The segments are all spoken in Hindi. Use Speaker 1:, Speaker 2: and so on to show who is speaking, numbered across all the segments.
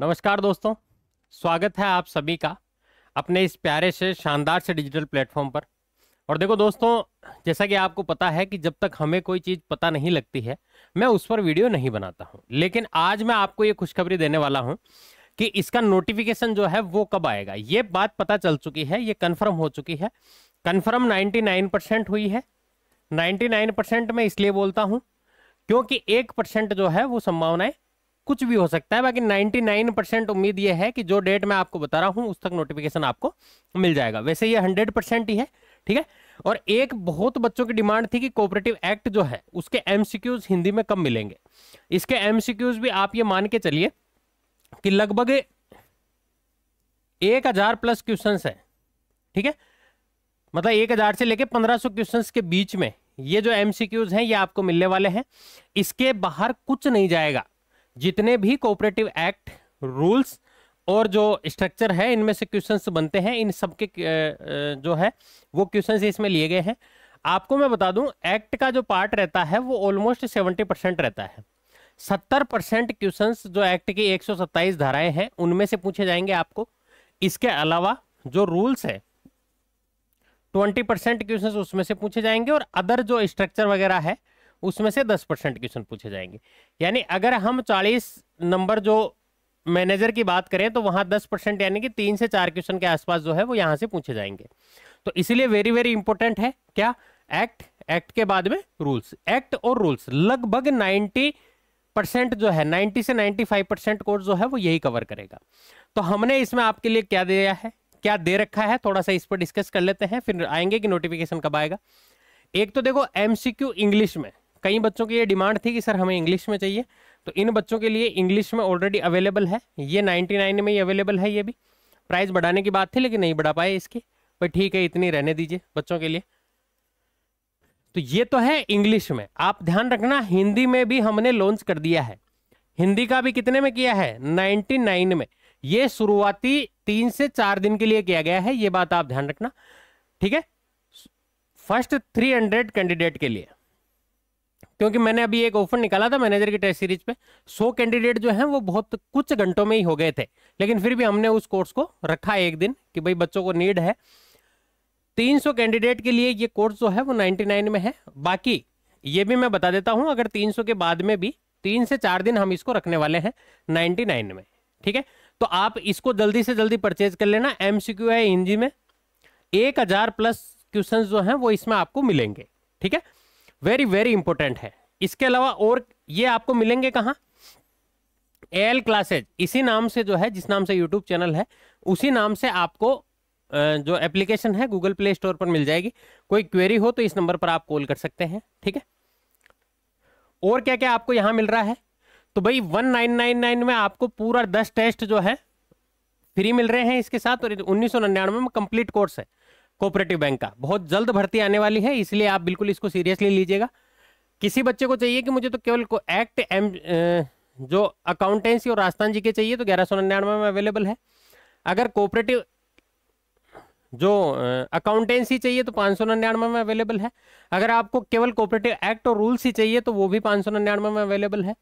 Speaker 1: नमस्कार दोस्तों स्वागत है आप सभी का अपने इस प्यारे से शानदार से डिजिटल प्लेटफॉर्म पर और देखो दोस्तों जैसा कि आपको पता है कि जब तक हमें कोई चीज़ पता नहीं लगती है मैं उस पर वीडियो नहीं बनाता हूँ लेकिन आज मैं आपको ये खुशखबरी देने वाला हूँ कि इसका नोटिफिकेशन जो है वो कब आएगा ये बात पता चल चुकी है ये कन्फर्म हो चुकी है कन्फर्म नाइन्टी परसेंट हुई है नाइन्टी परसेंट मैं इसलिए बोलता हूँ क्योंकि एक परसेंट जो है वो संभावनाएँ कुछ भी हो सकता है बाकी 99 परसेंट उम्मीद ये है कि जो डेट मैं आपको बता रहा हूं उस तक नोटिफिकेशन आपको मिल जाएगा वैसे ये 100 परसेंट ही है ठीक है और एक बहुत बच्चों की डिमांड थी कि कोऑपरेटिव एक्ट जो है उसके एम हिंदी में कब मिलेंगे इसके एम भी आप ये मान के चलिए कि लगभग एक प्लस क्वेश्चन है ठीक है मतलब एक हजार से लेकर पंद्रह सौ क्वेश्चन के बीच में ये जो एमसीक्यूज हैं ये आपको मिलने वाले हैं इसके बाहर कुछ नहीं जाएगा जितने भी कोऑपरेटिव एक्ट रूल्स और जो स्ट्रक्चर है इनमें से क्वेश्चंस बनते हैं इन सबके जो है वो क्वेश्चंस इसमें लिए गए हैं आपको मैं बता दूं एक्ट का जो पार्ट रहता है वो ऑलमोस्ट सेवेंटी परसेंट रहता है सत्तर परसेंट क्वेश्चन जो एक्ट की एक सौ सत्ताईस धाराएं हैं उनमें से पूछे जाएंगे आपको इसके अलावा जो रूल्स है ट्वेंटी परसेंट क्वेश्चन उसमें से पूछे जाएंगे और अदर जो स्ट्रक्चर वगैरह है उसमें से दस परसेंट क्वेश्चन पूछे जाएंगे यानी अगर हम चालीस नंबर जो मैनेजर की बात करें तो वहां दस परसेंट यानी कि तीन से चार क्वेश्चन के आसपास जो है वो यहाँ से पूछे जाएंगे तो इसीलिए वेरी वेरी इंपॉर्टेंट है क्या एक्ट एक्ट के बाद में रूल्स एक्ट और रूल्स लगभग नाइन्टी परसेंट जो है 90 से 95 परसेंट कोर्स जो है वो यही कवर करेगा तो हमने इसमें आपके लिए क्या दिया है क्या दे रखा है थोड़ा सा इस पर डिस्कस कर लेते हैं फिर आएंगे कि नोटिफिकेशन कब आएगा एक तो देखो एमसीक्यू इंग्लिश में कई बच्चों की ये डिमांड थी कि सर हमें इंग्लिश में चाहिए तो इन बच्चों के लिए इंग्लिश में ऑलरेडी अवेलेबल है ये 99 में ही अवेलेबल है ये भी प्राइस बढ़ाने की बात थी लेकिन नहीं बढ़ा पाए इसकी पर ठीक है इतनी रहने दीजिए बच्चों के लिए तो ये तो है इंग्लिश में आप ध्यान रखना हिंदी में भी हमने लॉन्च कर दिया है हिंदी का भी कितने में किया है 99 में ये शुरुआती तीन से चार दिन के लिए किया गया है ये बात आप ध्यान रखना ठीक है फर्स्ट 300 कैंडिडेट के लिए क्योंकि मैंने अभी एक ऑफर निकाला था मैनेजर की टेस्ट सीरीज पे सो कैंडिडेट जो हैं वो बहुत कुछ घंटों में ही हो गए थे लेकिन फिर भी हमने उस कोर्स को रखा एक दिन कि भाई बच्चों को नीड है 300 कैंडिडेट के लिए ये कोर्स जो है वो 99 में है बाकी ये भी मैं बता देता हूं अगर 300 के बाद में भी तीन से चार दिन हम इसको रखने वाले हैं 99 में ठीक है तो आप इसको जल्दी से जल्दी परचेज कर लेना एम हिंदी में एक हजार प्लस क्वेश्चन जो है वो इसमें आपको मिलेंगे ठीक है वेरी वेरी इंपॉर्टेंट है इसके अलावा और ये आपको मिलेंगे कहाँ एल क्लासेज इसी नाम से जो है जिस नाम से यूट्यूब चैनल है उसी नाम से आपको जो एप्लीकेशन है गूगल प्ले स्टोर पर मिल जाएगी कोई क्वेरी हो तो इस नंबर पर आप कॉल कर सकते हैं ठीक है और क्या क्या आपको यहां मिल रहा है तो भाई 1999 में आपको पूरा दस टेस्ट जो है फ्री मिल रहे हैं इसके साथ और उन्नीस में कंप्लीट कोर्स है कोऑपरेटिव बैंक का बहुत जल्द भर्ती आने वाली है इसलिए आप बिल्कुल इसको सीरियसली लीजिएगा किसी बच्चे को चाहिए कि मुझे तो केवल को एक्ट एम जो अकाउंटेंसी और राजस्थान जी के चाहिए तो ग्यारह सौ निन्यानवे में अवेलेबल है अगर कोऑपरेटिव जो अकाउंटेंसी चाहिए तो पाँच सौ निन्यानवे में अवेलेबल है अगर आपको केवल कोऑपरेटिव एक्ट और रूल्स ही चाहिए तो वो भी पाँच सौ निन्यानवे में अवेलेबल है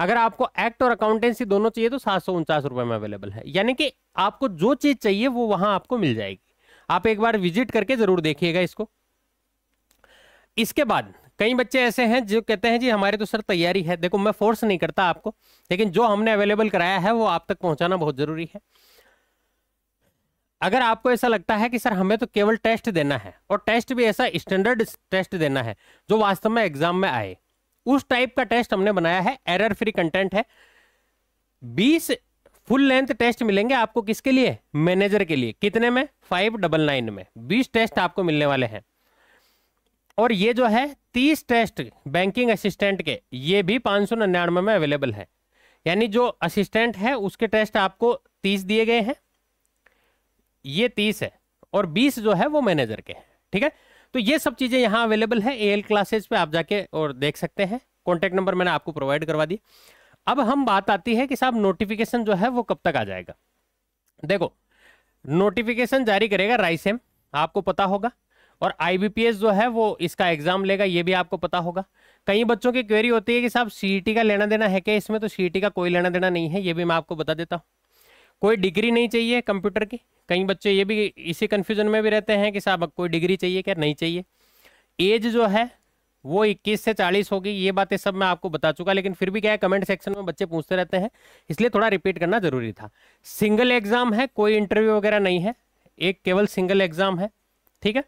Speaker 1: अगर आपको एक्ट और अकाउंटेंसी दोनों चाहिए तो सात सौ उनचास रुपये में अवेलेबल है यानी कि आपको जो चीज़ चाहिए वो वहाँ आपको मिल जाएगी आप एक बार विजिट करके जरूर देखिएगा इसको इसके बाद कई बच्चे ऐसे हैं जो कहते हैं जी हमारे तो सर तैयारी है देखो मैं फोर्स नहीं करता आपको लेकिन जो हमने अवेलेबल कराया है वो आप तक पहुंचाना बहुत जरूरी है अगर आपको ऐसा लगता है कि सर हमें तो केवल टेस्ट देना है और टेस्ट भी ऐसा स्टैंडर्ड टेस्ट देना है जो वास्तव में एग्जाम में आए उस टाइप का टेस्ट हमने बनाया है एरर फ्री कंटेंट है 20 फुल लेंथ टेस्ट मिलेंगे आपको किसके लिए मैनेजर के लिए कितने में फाइव डबल नाइन में बीस टेस्ट आपको मिलने वाले हैं और ये जो है तीस टेस्ट बैंकिंग असिस्टेंट के ये भी पाँच सौ निन्यानवे में अवेलेबल है यानी जो असिस्टेंट है उसके टेस्ट आपको तीस दिए गए हैं ये तीस है और बीस जो है वो मैनेजर के हैं ठीक है तो ये सब चीज़ें यहाँ अवेलेबल है एल क्लासेस पे आप जाके और देख सकते हैं कॉन्टेक्ट नंबर मैंने आपको प्रोवाइड करवा दी अब हम बात आती है कि साहब नोटिफिकेशन जो है वो कब तक आ जाएगा देखो नोटिफिकेशन जारी करेगा राइसेम आपको पता होगा और आईबीपीएस जो है वो इसका एग्जाम लेगा ये भी आपको पता होगा कई बच्चों की क्वेरी होती है कि साहब सीई e का लेना देना है क्या इसमें तो सीई e का कोई लेना देना नहीं है ये भी मैं आपको बता देता हूँ कोई डिग्री नहीं चाहिए कंप्यूटर की कई बच्चे ये भी इसी कन्फ्यूजन में भी रहते हैं कि साहब कोई डिग्री चाहिए क्या नहीं चाहिए एज जो है वो 21 से 40 होगी ये बातें सब मैं आपको बता चुका लेकिन फिर भी क्या है कमेंट सेक्शन में बच्चे पूछते रहते हैं इसलिए थोड़ा रिपीट करना जरूरी था सिंगल एग्जाम है कोई इंटरव्यू वगैरह नहीं है एक केवल सिंगल एग्जाम है ठीक है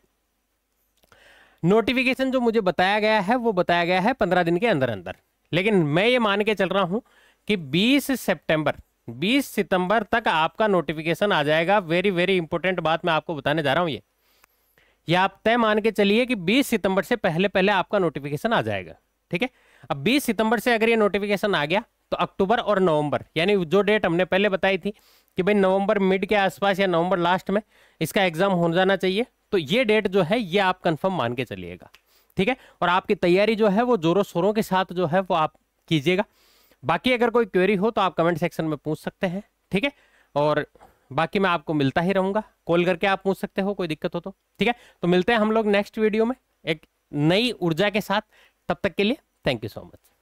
Speaker 1: नोटिफिकेशन जो मुझे बताया गया है वो बताया गया है पंद्रह दिन के अंदर अंदर लेकिन मैं ये मान के चल रहा हूं कि बीस सेप्टेम्बर 20 सितंबर तक आपका नोटिफिकेशन आ जाएगा वेरी वेरी इंपॉर्टेंट बात मैं आपको बताने जा रहा हूँ ये या आप तय मान के चलिए कि 20 सितंबर से पहले पहले आपका नोटिफिकेशन आ जाएगा ठीक है अब 20 सितंबर से अगर ये नोटिफिकेशन आ गया तो अक्टूबर और नवंबर यानी जो डेट हमने पहले बताई थी कि भाई नवंबर मिड के आसपास या नवंबर लास्ट में इसका एग्जाम हो जाना चाहिए तो ये डेट जो है ये आप कन्फर्म मान के चलिएगा ठीक है और आपकी तैयारी जो है वो जोरों शोरों के साथ जो है वो आप कीजिएगा बाकी अगर कोई क्वेरी हो तो आप कमेंट सेक्शन में पूछ सकते हैं ठीक है और बाकी मैं आपको मिलता ही रहूंगा कॉल करके आप पूछ सकते हो कोई दिक्कत हो तो ठीक है तो मिलते हैं हम लोग नेक्स्ट वीडियो में एक नई ऊर्जा के साथ तब तक के लिए थैंक यू सो मच